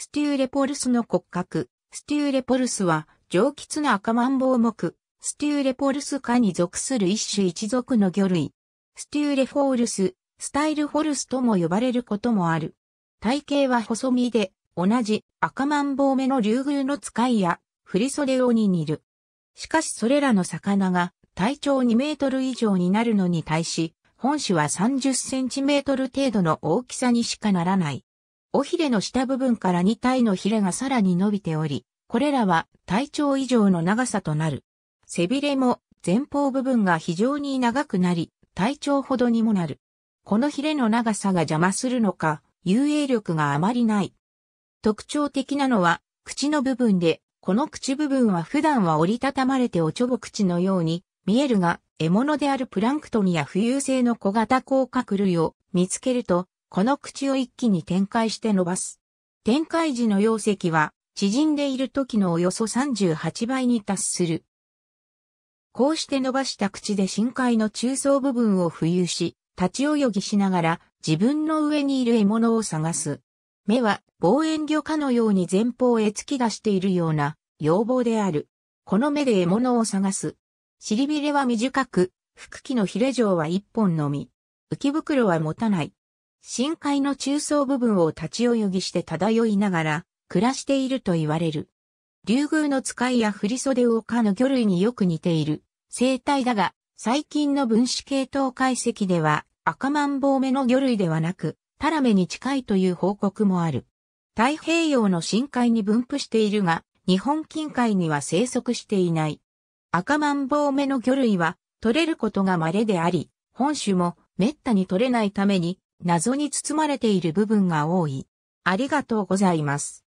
ステューレポルスの骨格。ステューレポルスは、上吉な赤マンボウ目、ステューレポルス科に属する一種一族の魚類。ステューレフォールス、スタイルホルスとも呼ばれることもある。体型は細身で、同じ赤マンボウ目の竜宮の使いや、振り袖を似る。しかしそれらの魚が、体長2メートル以上になるのに対し、本種は30センチメートル程度の大きさにしかならない。尾ひれの下部分から2体のひれがさらに伸びており、これらは体長以上の長さとなる。背びれも前方部分が非常に長くなり、体長ほどにもなる。このひれの長さが邪魔するのか、遊泳力があまりない。特徴的なのは、口の部分で、この口部分は普段は折りたたまれておちょぼ口のように見えるが、獲物であるプランクトンや浮遊性の小型甲殻類を見つけると、この口を一気に展開して伸ばす。展開時の容積は縮んでいる時のおよそ38倍に達する。こうして伸ばした口で深海の中層部分を浮遊し、立ち泳ぎしながら自分の上にいる獲物を探す。目は望遠魚かのように前方へ突き出しているような要望である。この目で獲物を探す。尻びれは短く、腹器のヒレ状は一本のみ。浮き袋は持たない。深海の中層部分を立ち泳ぎして漂いながら暮らしていると言われる。竜宮の使いや振袖をかぬの魚類によく似ている生態だが、最近の分子系統解析では赤マンボウ目の魚類ではなく、タラメに近いという報告もある。太平洋の深海に分布しているが、日本近海には生息していない。赤マンボウ目の魚類は取れることが稀であり、本種も滅多に取れないために謎に包まれている部分が多い。ありがとうございます。